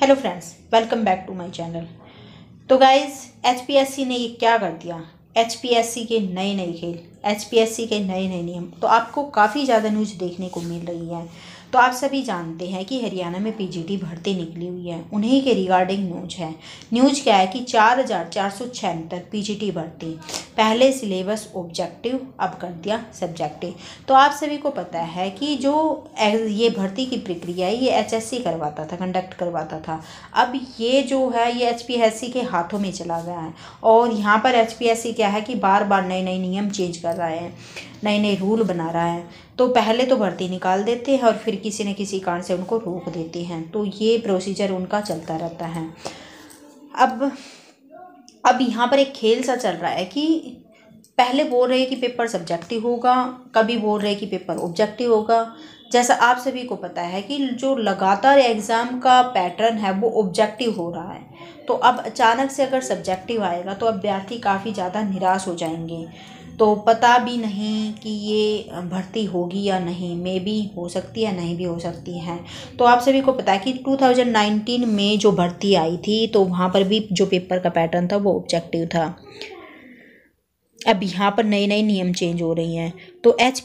hello friends welcome back to my channel तो guys HPSC ने ये क्या कर दिया एचपीएससी के नए नए खेल एचपीएससी के नए नए नियम तो आपको काफ़ी ज़्यादा न्यूज देखने को मिल रही है तो आप सभी जानते हैं कि हरियाणा में पीजीटी भर्ती निकली हुई है उन्हीं के रिगार्डिंग न्यूज है न्यूज क्या है कि चार हजार चार सौ छिहत्तर पी भर्ती पहले सिलेबस ऑब्जेक्टिव अब कर दिया सब्जेक्टिव तो आप सभी को पता है कि जो ये भर्ती की प्रक्रिया है ये सी करवाता था कंडक्ट करवाता था अब ये जो है ये सी के हाथों में चला गया है और यहाँ पर सी क्या है कि बार बार नए नए नियम चेंज कर रहे हैं नए नए रूल बना रहा है तो पहले तो भर्ती निकाल देते हैं और फिर किसी न किसी कारण से उनको रोक देते हैं तो ये प्रोसीजर उनका चलता रहता है अब अब यहाँ पर एक खेल सा चल रहा है कि पहले बोल रहे कि पेपर सब्जेक्टिव होगा कभी बोल रहे कि पेपर ऑब्जेक्टिव होगा जैसा आप सभी को पता है कि जो लगातार एग्ज़ाम का पैटर्न है वो ऑब्जेक्टिव हो रहा है तो अब अचानक से अगर सब्जेक्टिव आएगा तो अभ्यर्थी काफ़ी ज़्यादा निराश हो जाएंगे तो पता भी नहीं कि ये भर्ती होगी या नहीं मे भी हो सकती है नहीं भी हो सकती है तो आप सभी को पता है कि 2019 में जो भर्ती आई थी तो वहाँ पर भी जो पेपर का पैटर्न था वो ऑब्जेक्टिव था अब यहाँ पर नए नए नियम चेंज हो रही हैं तो एच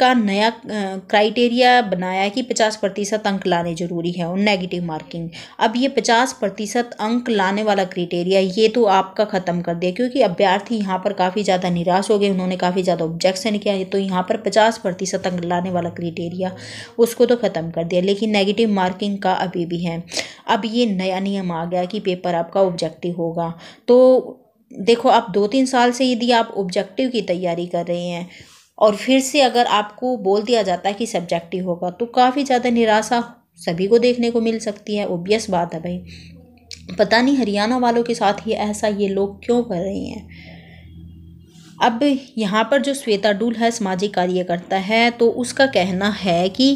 का नया क्राइटेरिया बनाया है कि पचास प्रतिशत अंक लाने ज़रूरी है और नेगेटिव मार्किंग अब ये पचास प्रतिशत अंक लाने वाला क्राइटेरिया ये तो आपका ख़त्म कर दिया क्योंकि अभ्यर्थी यहाँ पर काफ़ी ज़्यादा निराश हो गए उन्होंने काफ़ी ज़्यादा ऑब्जेक्शन किया तो यहाँ पर पचास प्रतिशत अंक लाने वाला क्राइटेरिया उसको तो ख़त्म कर दिया लेकिन नेगेटिव मार्किंग का अभी भी है अब ये नया नियम आ गया कि पेपर आपका ऑब्जेक्टिव होगा तो देखो आप दो तीन साल से यदि आप ऑब्जेक्टिव की तैयारी कर रहे हैं और फिर से अगर आपको बोल दिया जाता है कि सब्जेक्टिव होगा तो काफ़ी ज़्यादा निराशा सभी को देखने को मिल सकती है ओबियस बात है भाई पता नहीं हरियाणा वालों के साथ ये ऐसा ये लोग क्यों कर रहे हैं अब यहाँ पर जो श्वेता डूल है सामाजिक कार्यकर्ता है तो उसका कहना है कि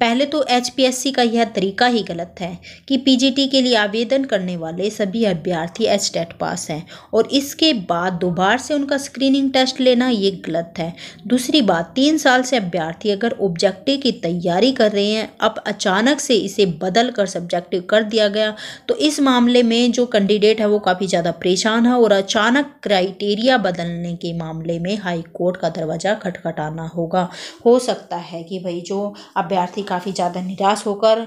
पहले तो एचपीएससी का यह तरीका ही गलत है कि पीजीटी के लिए आवेदन करने वाले सभी अभ्यर्थी एच टेट पास हैं और इसके बाद दोबारा से उनका स्क्रीनिंग टेस्ट लेना ये गलत है दूसरी बात तीन साल से अभ्यर्थी अगर ऑब्जेक्टिव की तैयारी कर रहे हैं अब अचानक से इसे बदल कर सब्जेक्टिव कर दिया गया तो इस मामले में जो कैंडिडेट है वो काफ़ी ज़्यादा परेशान है और अचानक क्राइटेरिया बदलने के मामले में हाई कोर्ट का दरवाज़ा खटखटाना होगा हो सकता है कि भाई जो अभ्यर्थी काफ़ी ज़्यादा निराश होकर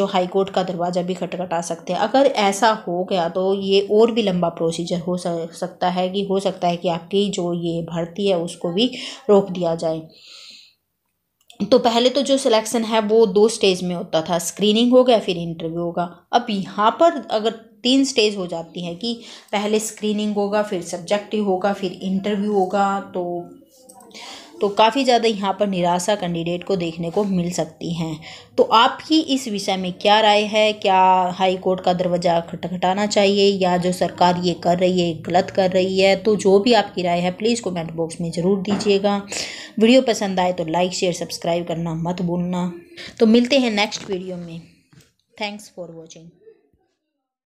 जो हाई कोर्ट का दरवाज़ा भी खटखटा सकते हैं अगर ऐसा हो गया तो ये और भी लंबा प्रोसीजर हो सकता है कि हो सकता है कि आपकी जो ये भर्ती है उसको भी रोक दिया जाए तो पहले तो जो सिलेक्शन है वो दो स्टेज में होता था स्क्रीनिंग हो गया फिर इंटरव्यू होगा अब यहाँ पर अगर तीन स्टेज हो जाती है कि पहले स्क्रीनिंग होगा फिर सब्जेक्टिव होगा फिर इंटरव्यू होगा तो तो काफ़ी ज़्यादा यहाँ पर निराशा कैंडिडेट को देखने को मिल सकती हैं तो आपकी इस विषय में क्या राय है क्या हाई कोर्ट का दरवाज़ा खटखटाना चाहिए या जो सरकार ये कर रही है गलत कर रही है तो जो भी आपकी राय है प्लीज़ कमेंट बॉक्स में ज़रूर दीजिएगा वीडियो पसंद आए तो लाइक शेयर सब्सक्राइब करना मत भूलना तो मिलते हैं नेक्स्ट वीडियो में थैंक्स फॉर वॉचिंग